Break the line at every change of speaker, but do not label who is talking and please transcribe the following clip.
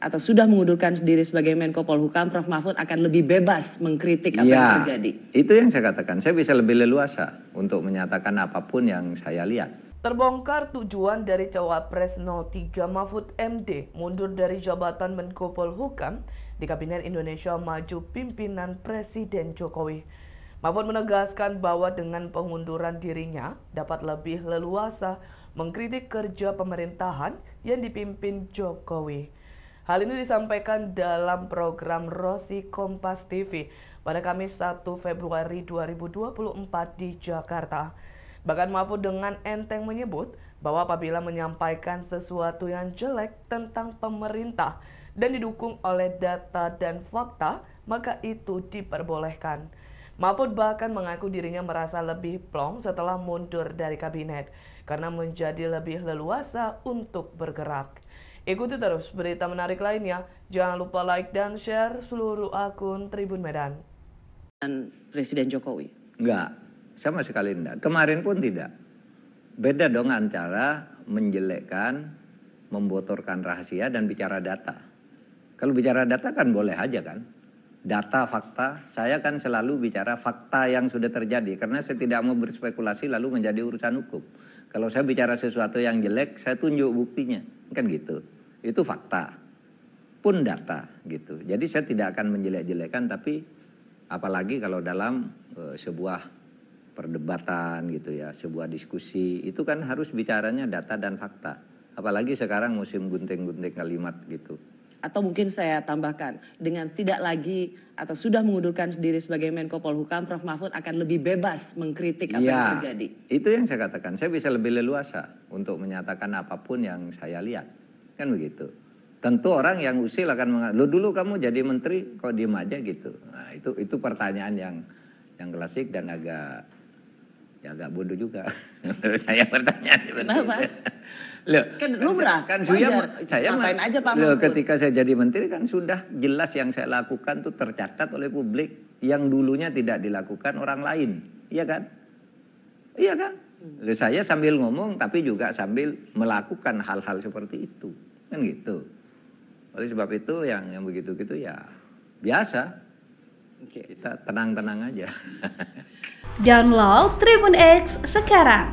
atau
sudah mengundurkan diri sebagai Menko Polhukam, Prof. Mahfud akan lebih bebas mengkritik apa ya, yang terjadi.
Itu yang saya katakan, saya bisa lebih leluasa untuk menyatakan apapun yang saya lihat.
Terbongkar tujuan dari Cawapres 03 Mahfud MD mundur dari jabatan Menko Polhukam di Kabinet Indonesia Maju pimpinan Presiden Jokowi. Mahfud menegaskan bahwa dengan pengunduran dirinya dapat lebih leluasa mengkritik kerja pemerintahan yang dipimpin Jokowi. Hal ini disampaikan dalam program Rosi Kompas TV pada Kamis 1 Februari 2024 di Jakarta. Bahkan Mahfud dengan enteng menyebut bahwa apabila menyampaikan sesuatu yang jelek tentang pemerintah dan didukung oleh data dan fakta, maka itu diperbolehkan. Mahfud bahkan mengaku dirinya merasa lebih plong setelah mundur dari kabinet karena menjadi lebih leluasa untuk bergerak. Ikuti terus berita menarik lainnya. Jangan lupa like dan share seluruh akun Tribun Medan. Dan
Presiden Jokowi? Enggak, sama sekali enggak. Kemarin pun tidak. Beda dong antara menjelekkan, membotorkan rahasia, dan bicara data. Kalau bicara data kan boleh aja kan. Data, fakta, saya kan selalu bicara fakta yang sudah terjadi. Karena saya tidak mau berspekulasi lalu menjadi urusan hukum. Kalau saya bicara sesuatu yang jelek, saya tunjuk buktinya. Kan gitu. Itu fakta. Pun data gitu. Jadi saya tidak akan menjelek-jelekan tapi apalagi kalau dalam e, sebuah perdebatan gitu ya, sebuah diskusi itu kan harus bicaranya data dan fakta. Apalagi sekarang musim gunting-gunting kalimat gitu
atau mungkin saya tambahkan dengan tidak lagi atau sudah mengundurkan diri sebagai Menko Polhukam Prof Mahfud akan lebih bebas mengkritik apa ya, yang iya, terjadi.
Itu yang saya katakan. Saya bisa lebih leluasa untuk menyatakan apapun yang saya lihat. Kan begitu. Tentu orang yang usil akan mengatakan, "Lo dulu kamu jadi menteri kok diem aja gitu." Nah, itu itu pertanyaan yang yang klasik dan agak ya agak bodoh juga. saya pertanyaan Kenapa? Loh,
kan lumrah. Kan saya, saya ngapain aja Pak Loh, ketika
saya jadi menteri kan sudah jelas yang saya lakukan tuh tercatat oleh publik yang dulunya tidak dilakukan orang lain. Iya kan? Iya kan? Hmm. Loh, saya sambil ngomong tapi juga sambil melakukan hal-hal seperti itu. Kan gitu. Oleh sebab itu yang yang begitu-gitu ya biasa. Kita tenang-tenang aja.
Download Tribun X sekarang